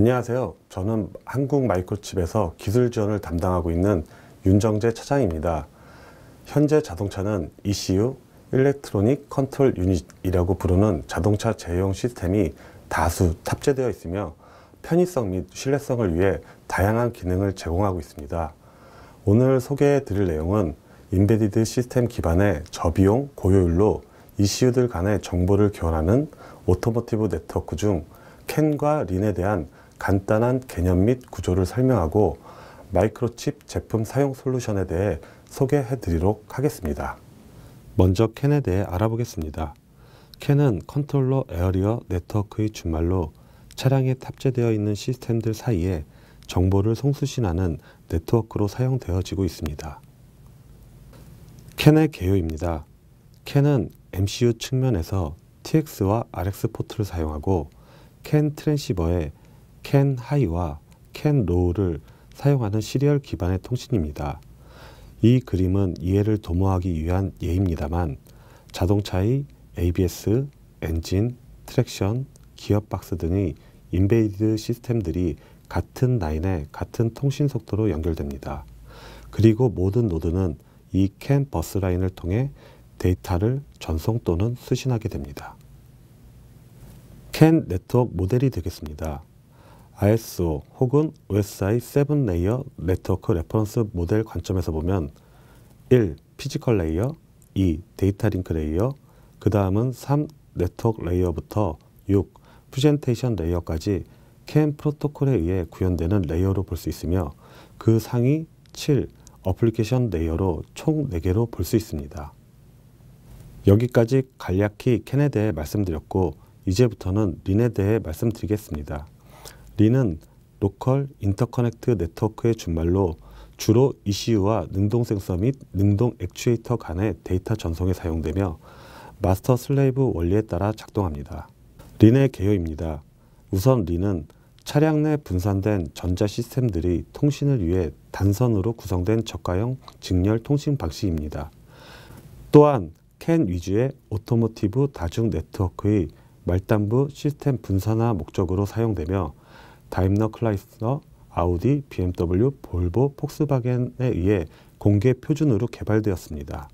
안녕하세요. 저는 한국 마이크로칩에서 기술 지원을 담당하고 있는 윤정재 차장입니다. 현재 자동차는 ECU, 일렉트로닉 컨트롤 유닛이라고 부르는 자동차 제형 시스템이 다수 탑재되어 있으며 편의성 및 신뢰성을 위해 다양한 기능을 제공하고 있습니다. 오늘 소개해 드릴 내용은 인베디드 시스템 기반의 저비용 고효율로 ECU들 간의 정보를 교환하는 오토모티브 네트워크 중 캔과 린에 대한 간단한 개념 및 구조를 설명하고 마이크로칩 제품 사용 솔루션에 대해 소개해 드리도록 하겠습니다. 먼저 캔에 대해 알아보겠습니다. 캔은 컨트롤러 에어리어 네트워크의 주말로 차량에 탑재되어 있는 시스템들 사이에 정보를 송수신하는 네트워크로 사용되어지고 있습니다. 캔의 개요입니다. 캔은 MCU 측면에서 TX와 RX 포트를 사용하고 캔 트랜시버에 캔 하이와 캔 로우를 사용하는 시리얼 기반의 통신입니다. 이 그림은 이해를 도모하기 위한 예입니다만 자동차의 ABS, 엔진, 트랙션, 기어박스 등의 인베이드 시스템들이 같은 라인에 같은 통신 속도로 연결됩니다. 그리고 모든 노드는 이캔 버스 라인을 통해 데이터를 전송 또는 수신하게 됩니다. 캔 네트워크 모델이 되겠습니다. ISO 혹은 OSI 7 레이어 네트워크 레퍼런스 모델 관점에서 보면 1. 피지컬 레이어 2. 데이터 링크 레이어 그 다음은 3. 네트워크 레이어부터 6. 프레젠테이션 레이어까지 CAN 프로토콜에 의해 구현되는 레이어로 볼 수 있으며 그 상위 7. 어플리케이션 레이어로 총 4개로 볼 수 있습니다. 여기까지 간략히 캔에 대해 말씀드렸고 이제부터는 린에 대해 말씀드리겠습니다. 리는 로컬 인터커넥트 네트워크의 준말로 주로 ECU와 능동 센서 및 능동 액추에이터 간의 데이터 전송에 사용되며 마스터 슬레이브 원리에 따라 작동합니다. 린의 개요입니다. 우선 린은 차량 내 분산된 전자 시스템들이 통신을 위해 단선으로 구성된 저가형 직렬 통신 방식입니다. 또한 캔 위주의 오토모티브 다중 네트워크의 말단부 시스템 분산화 목적으로 사용되며 다임러 클라이스너, 아우디, BMW, 볼보, 폭스바겐에 의해 공개 표준으로 개발되었습니다.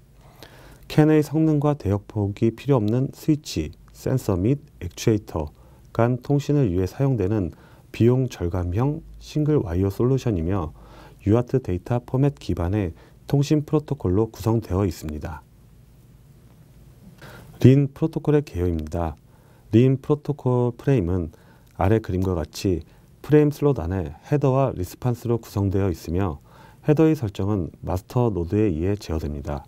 캔의 성능과 대역폭이 필요 없는 스위치, 센서 및 액추에이터 간 통신을 위해 사용되는 비용 절감형 싱글 와이어 솔루션이며 유아트 데이터 포맷 기반의 통신 프로토콜로 구성되어 있습니다. 린 프로토콜의 개요입니다. 린 프로토콜 프레임은 아래 그림과 같이 프레임 슬롯 안에 헤더와 리스판스로 구성되어 있으며 헤더의 설정은 마스터 노드에 의해 제어됩니다.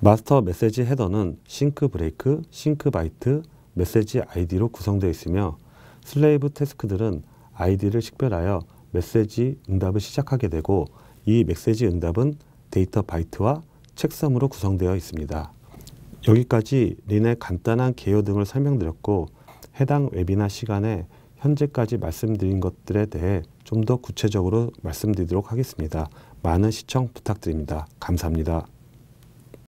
마스터 메시지 헤더는 싱크 브레이크, 싱크 바이트, 메시지 아이디로 구성되어 있으며 슬레이브 태스크들은 아이디를 식별하여 메시지 응답을 시작하게 되고 이 메시지 응답은 데이터 바이트와 책섬으로 구성되어 있습니다. 여기까지 린의 간단한 개요 등을 설명드렸고 해당 웹이나 시간에 현재까지 말씀드린 것들에 대해 좀 더 구체적으로 말씀드리도록 하겠습니다. 많은 시청 부탁드립니다. 감사합니다.